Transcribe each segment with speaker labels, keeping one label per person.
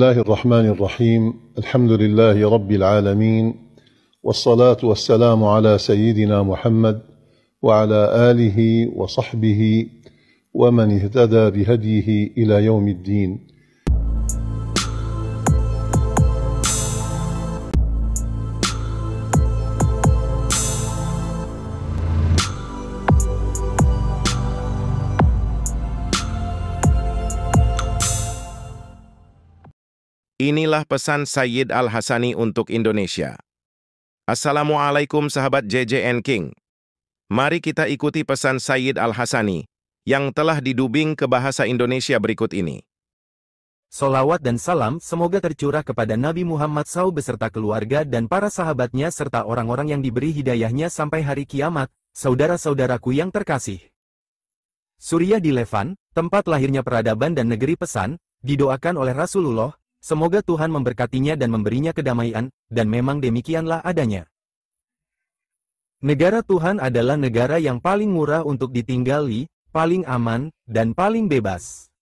Speaker 1: الله الرحمن الرحيم الحمد لله رب العالمين والصلاه والسلام على سيدنا محمد وعلى اله وصحبه ومن اهتدى بهديه الى يوم الدين
Speaker 2: Inilah pesan Sayyid Al-Hasani untuk Indonesia. Assalamualaikum sahabat JJN King. Mari kita ikuti pesan Sayyid Al-Hasani yang telah didubing ke bahasa Indonesia berikut ini. Solawat dan salam semoga tercurah kepada Nabi Muhammad SAW beserta keluarga dan para sahabatnya serta orang-orang yang diberi hidayahnya sampai hari kiamat, saudara-saudaraku yang terkasih. Suriah di Levan, tempat lahirnya peradaban dan negeri pesan, didoakan oleh Rasulullah, Semoga Tuhan memberkatinya dan memberinya kedamaian, dan memang demikianlah adanya. Negara Tuhan adalah negara yang paling murah untuk ditinggali, paling aman, dan paling bebas.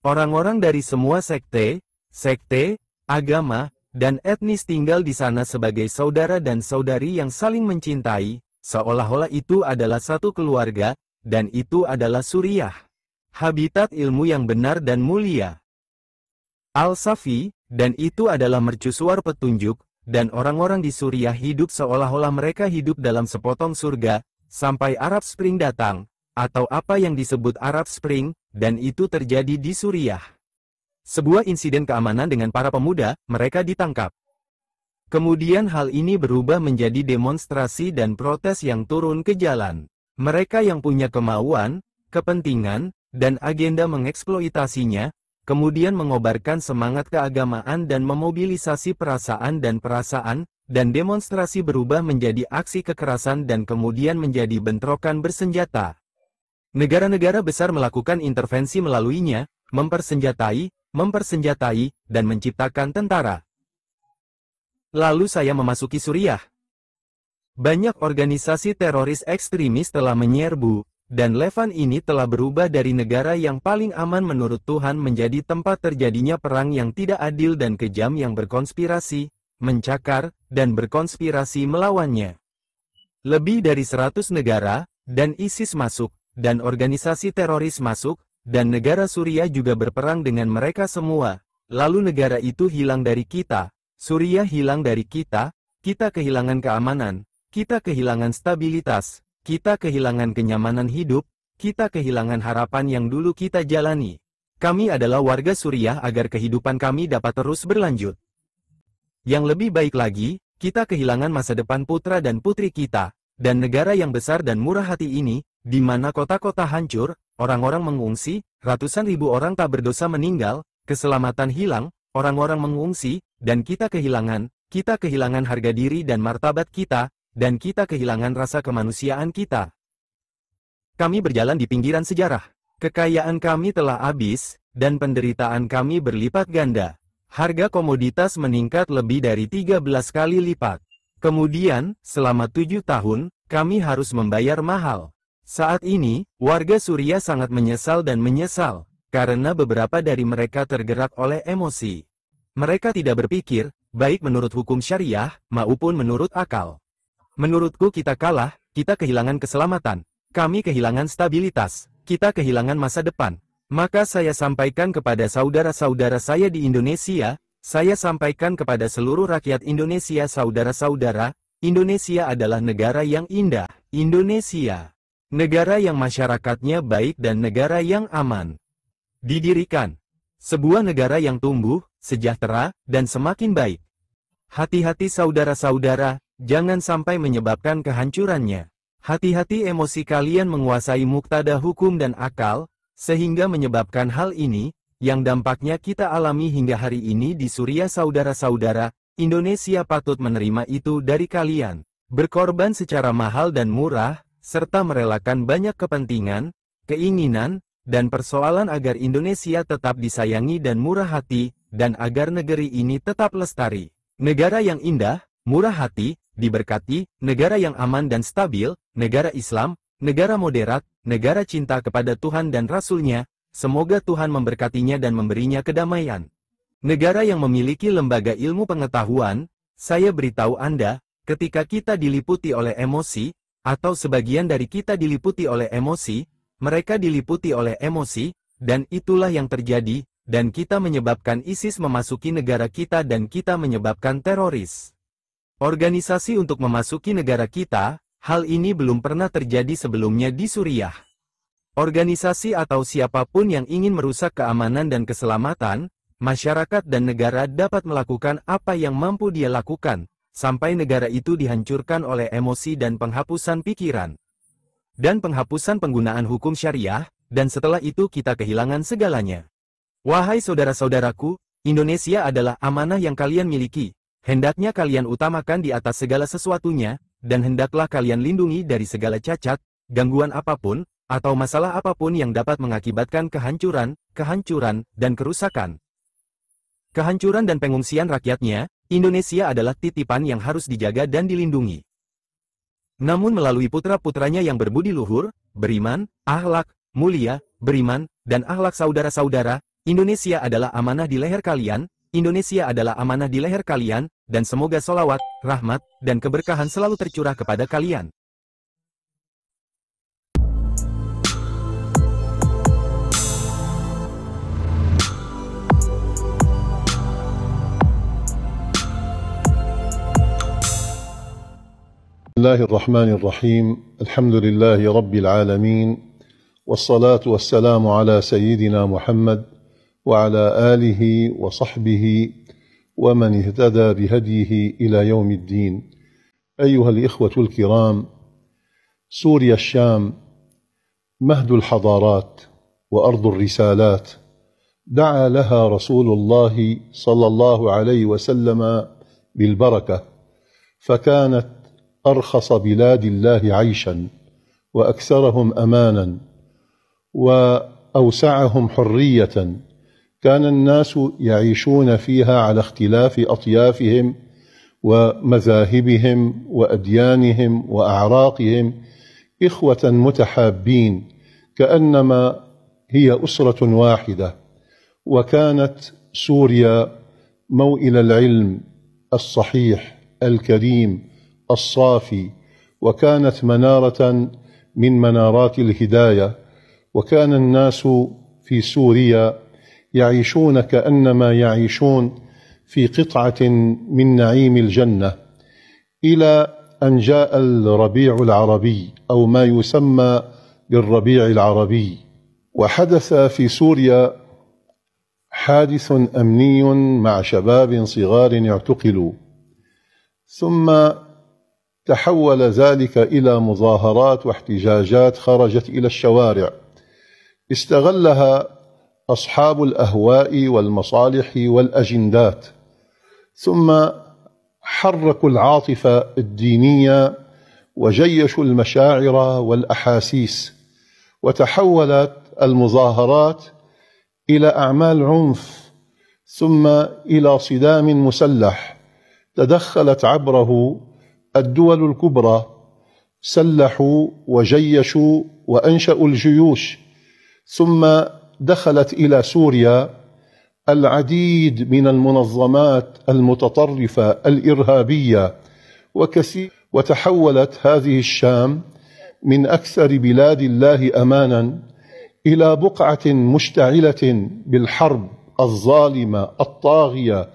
Speaker 2: Orang-orang dari semua sekte, sekte, agama, dan etnis tinggal di sana sebagai saudara dan saudari yang saling mencintai, seolah-olah itu adalah satu keluarga, dan itu adalah suriah. Habitat ilmu yang benar dan mulia. Al-Safi, dan itu adalah mercusuar petunjuk, dan orang-orang di Suriah hidup seolah-olah mereka hidup dalam sepotong surga, sampai Arab Spring datang, atau apa yang disebut Arab Spring, dan itu terjadi di Suriah. Sebuah insiden keamanan dengan para pemuda, mereka ditangkap. Kemudian hal ini berubah menjadi demonstrasi dan protes yang turun ke jalan. Mereka yang punya kemauan, kepentingan, dan agenda mengeksploitasinya, kemudian mengobarkan semangat keagamaan dan memobilisasi perasaan dan perasaan, dan demonstrasi berubah menjadi aksi kekerasan dan kemudian menjadi bentrokan bersenjata. Negara-negara besar melakukan intervensi melaluinya, mempersenjatai, mempersenjatai, dan menciptakan tentara. Lalu saya memasuki Suriah. Banyak organisasi teroris ekstremis telah menyerbu, dan Levan ini telah berubah dari negara yang paling aman menurut Tuhan menjadi tempat terjadinya perang yang tidak adil dan kejam yang berkonspirasi, mencakar, dan berkonspirasi melawannya. Lebih dari 100 negara, dan ISIS masuk, dan organisasi teroris masuk, dan negara Suriah juga berperang dengan mereka semua. Lalu negara itu hilang dari kita, Suriah hilang dari kita, kita kehilangan keamanan, kita kehilangan stabilitas, kita kehilangan kenyamanan hidup, kita kehilangan harapan yang dulu kita jalani. Kami adalah warga Suriah agar kehidupan kami dapat terus berlanjut. Yang lebih baik lagi, kita kehilangan masa depan putra dan putri kita, dan negara yang besar dan murah hati ini, di mana kota-kota hancur, orang-orang mengungsi, ratusan ribu orang tak berdosa meninggal, keselamatan hilang, orang-orang mengungsi, dan kita kehilangan, kita kehilangan harga diri dan martabat kita, dan kita kehilangan rasa kemanusiaan kita. Kami berjalan di pinggiran sejarah. Kekayaan kami telah habis, dan penderitaan kami berlipat ganda. Harga komoditas meningkat lebih dari 13 kali lipat. Kemudian, selama tujuh tahun, kami harus membayar mahal. Saat ini, warga Suriah sangat menyesal dan menyesal, karena beberapa dari mereka tergerak oleh emosi. Mereka tidak berpikir, baik menurut hukum syariah, maupun menurut akal. Menurutku kita kalah, kita kehilangan keselamatan. Kami kehilangan stabilitas. Kita kehilangan masa depan. Maka saya sampaikan kepada saudara-saudara saya di Indonesia, saya sampaikan kepada seluruh rakyat Indonesia saudara-saudara, Indonesia adalah negara yang indah. Indonesia. Negara yang masyarakatnya baik dan negara yang aman. Didirikan. Sebuah negara yang tumbuh, sejahtera, dan semakin baik. Hati-hati saudara-saudara, Jangan sampai menyebabkan kehancurannya. Hati-hati emosi kalian menguasai muktada hukum dan akal, sehingga menyebabkan hal ini, yang dampaknya kita alami hingga hari ini di Suria saudara-saudara, Indonesia patut menerima itu dari kalian. Berkorban secara mahal dan murah, serta merelakan banyak kepentingan, keinginan, dan persoalan agar Indonesia tetap disayangi dan murah hati, dan agar negeri ini tetap lestari. Negara yang indah, murah hati, diberkati, negara yang aman dan stabil, negara Islam, negara moderat, negara cinta kepada Tuhan dan Rasulnya, semoga Tuhan memberkatinya dan memberinya kedamaian. Negara yang memiliki lembaga ilmu pengetahuan, saya beritahu Anda, ketika kita diliputi oleh emosi, atau sebagian dari kita diliputi oleh emosi, mereka diliputi oleh emosi, dan itulah yang terjadi, dan kita menyebabkan ISIS memasuki negara kita dan kita menyebabkan teroris. Organisasi untuk memasuki negara kita, hal ini belum pernah terjadi sebelumnya di Suriah. Organisasi atau siapapun yang ingin merusak keamanan dan keselamatan, masyarakat dan negara dapat melakukan apa yang mampu dia lakukan, sampai negara itu dihancurkan oleh emosi dan penghapusan pikiran. Dan penghapusan penggunaan hukum syariah, dan setelah itu kita kehilangan segalanya. Wahai saudara-saudaraku, Indonesia adalah amanah yang kalian miliki, Hendaknya kalian utamakan di atas segala sesuatunya, dan hendaklah kalian lindungi dari segala cacat, gangguan apapun, atau masalah apapun yang dapat mengakibatkan kehancuran, kehancuran, dan kerusakan. Kehancuran dan pengungsian rakyatnya, Indonesia adalah titipan yang harus dijaga dan dilindungi. Namun melalui putra-putranya yang berbudi luhur, beriman, ahlak, mulia, beriman, dan ahlak saudara-saudara, Indonesia adalah amanah di leher kalian, Indonesia adalah amanah di leher kalian, dan semoga solawat, rahmat, dan keberkahan selalu tercurah kepada kalian.
Speaker 1: Bismillahirrahmanirrahim. Alhamdulillahi Rabbil Alamin. Wassalatu wassalamu ala Sayyidina Muhammad وعلى آله وصحبه ومن اهتدى بهديه إلى يوم الدين أيها الإخوة الكرام سوريا الشام مهد الحضارات وأرض الرسالات دعا لها رسول الله صلى الله عليه وسلم بالبركة فكانت أرخص بلاد الله عيشا وأكثرهم أمانا وأوسعهم حرية كان الناس يعيشون فيها على اختلاف اطيافهم ومذاهبهم واديانهم واعراقهم اخوه متحابين كانما هي اسره واحده وكانت سوريا موئل العلم الصحيح الكريم الصافي وكانت مناره من منارات الهدايه وكان الناس في سوريا يعيشون كانما يعيشون في قطعه من نعيم الجنه الى ان جاء الربيع العربي او ما يسمى بالربيع العربي وحدث في سوريا حادث امني مع شباب صغار اعتقلوا ثم تحول ذلك الى مظاهرات واحتجاجات خرجت الى الشوارع استغلها أصحاب الأهواء والمصالح والأجندات ثم حركوا العاطفة الدينية وجيشوا المشاعر والأحاسيس وتحولت المظاهرات إلى أعمال عنف ثم إلى صدام مسلح تدخلت عبره الدول الكبرى سلحوا وجيشوا وأنشأوا الجيوش ثم دخلت الى سوريا العديد من المنظمات المتطرفه الارهابيه وكثير وتحولت هذه الشام من اكثر بلاد الله امانا الى بقعه مشتعله بالحرب الظالمه الطاغيه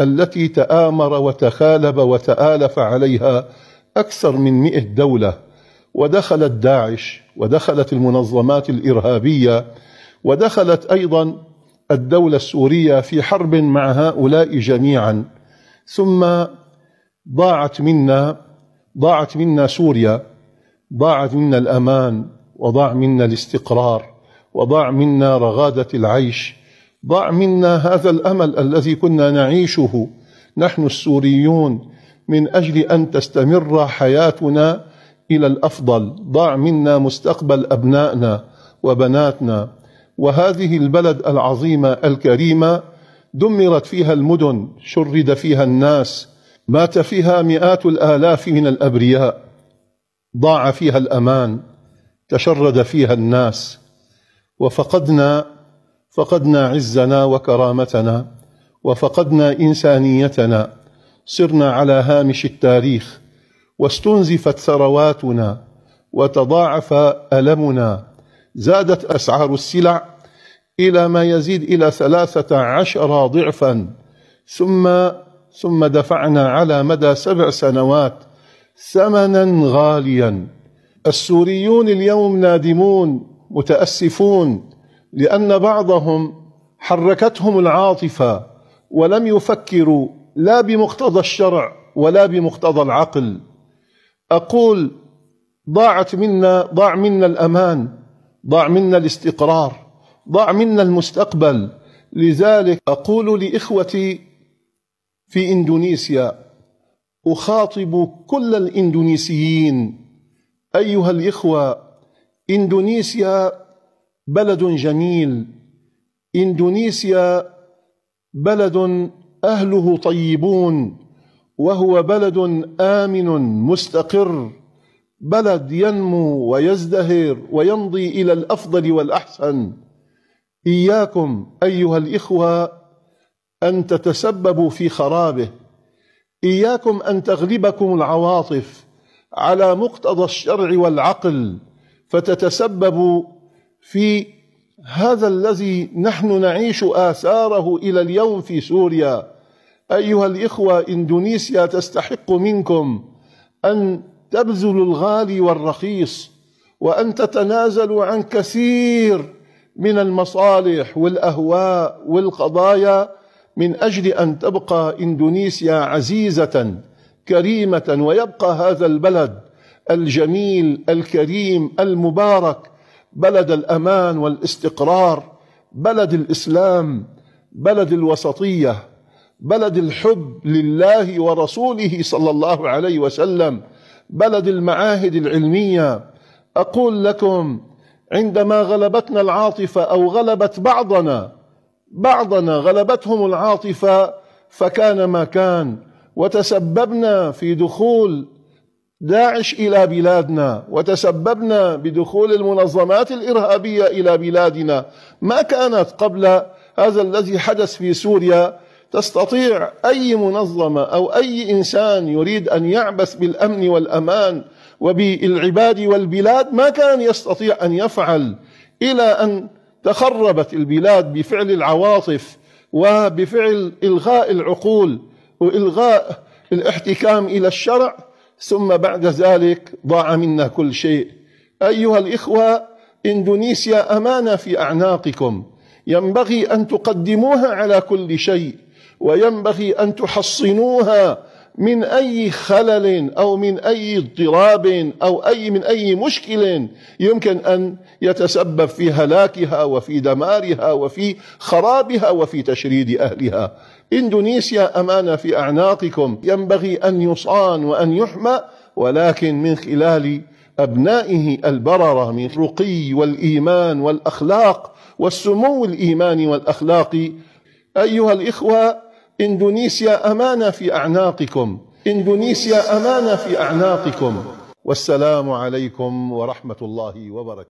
Speaker 1: التي تآمر وتخالب وتآلف عليها أكثر من مئة دولة ودخلت داعش ودخلت المنظمات الإرهابية ودخلت أيضا الدولة السورية في حرب مع هؤلاء جميعا ثم ضاعت منا ضاعت منا سوريا ضاعت منا الأمان وضاع منا الاستقرار وضاع منا رغادة العيش ضاع منا هذا الأمل الذي كنا نعيشه نحن السوريون من أجل أن تستمر حياتنا إلى الأفضل ضاع منا مستقبل أبنائنا وبناتنا وهذه البلد العظيمة الكريمة دمرت فيها المدن شرد فيها الناس مات فيها مئات الآلاف من الأبرياء ضاع فيها الأمان تشرد فيها الناس وفقدنا فقدنا عزنا وكرامتنا وفقدنا إنسانيتنا صرنا على هامش التاريخ واستنزفت ثرواتنا وتضاعف ألمنا زادت أسعار السلع إلى ما يزيد إلى ثلاثة عشر ضعفا ثم ثم دفعنا على مدى سبع سنوات ثمنا غاليا السوريون اليوم نادمون متأسفون لأن بعضهم حركتهم العاطفة ولم يفكروا لا بمقتضى الشرع ولا بمقتضى العقل أقول ضاعت منا ضاع منا الأمان ضاع منا الاستقرار ضاع منا المستقبل لذلك أقول لإخوتي في إندونيسيا أخاطب كل الإندونيسيين أيها الإخوة إندونيسيا بلد جميل إندونيسيا بلد أهله طيبون وهو بلد آمن مستقر بلد ينمو ويزدهر ويمضي إلى الأفضل والأحسن إياكم أيها الإخوة أن تتسببوا في خرابه إياكم أن تغلبكم العواطف على مقتضى الشرع والعقل فتتسببوا في هذا الذي نحن نعيش آثاره إلى اليوم في سوريا أيها الإخوة إندونيسيا تستحق منكم أن تبذل الغالي والرخيص وان تتنازلوا عن كثير من المصالح والاهواء والقضايا من اجل ان تبقى اندونيسيا عزيزه كريمه ويبقى هذا البلد الجميل الكريم المبارك بلد الامان والاستقرار بلد الاسلام بلد الوسطيه بلد الحب لله ورسوله صلى الله عليه وسلم بلد المعاهد العلمية أقول لكم عندما غلبتنا العاطفة أو غلبت بعضنا بعضنا غلبتهم العاطفة فكان ما كان وتسببنا في دخول داعش إلى بلادنا وتسببنا بدخول المنظمات الإرهابية إلى بلادنا ما كانت قبل هذا الذي حدث في سوريا تستطيع أي منظمة أو أي إنسان يريد أن يعبث بالأمن والأمان وبالعباد والبلاد ما كان يستطيع أن يفعل إلى أن تخربت البلاد بفعل العواطف وبفعل إلغاء العقول وإلغاء الاحتكام إلى الشرع ثم بعد ذلك ضاع منا كل شيء أيها الإخوة إندونيسيا أمانة في أعناقكم ينبغي أن تقدموها على كل شيء وينبغي أن تحصنوها من أي خلل أو من أي اضطراب أو أي من أي مشكل يمكن أن يتسبب في هلاكها وفي دمارها وفي خرابها وفي تشريد أهلها إندونيسيا أمانة في أعناقكم ينبغي أن يصان وأن يحمى ولكن من خلال أبنائه البررة من الرقي والإيمان والأخلاق والسمو الإيماني والأخلاقي أيها الإخوة إندونيسيا أمانة في أعناقكم إندونيسيا أمانة في أعناقكم والسلام عليكم ورحمة الله وبركاته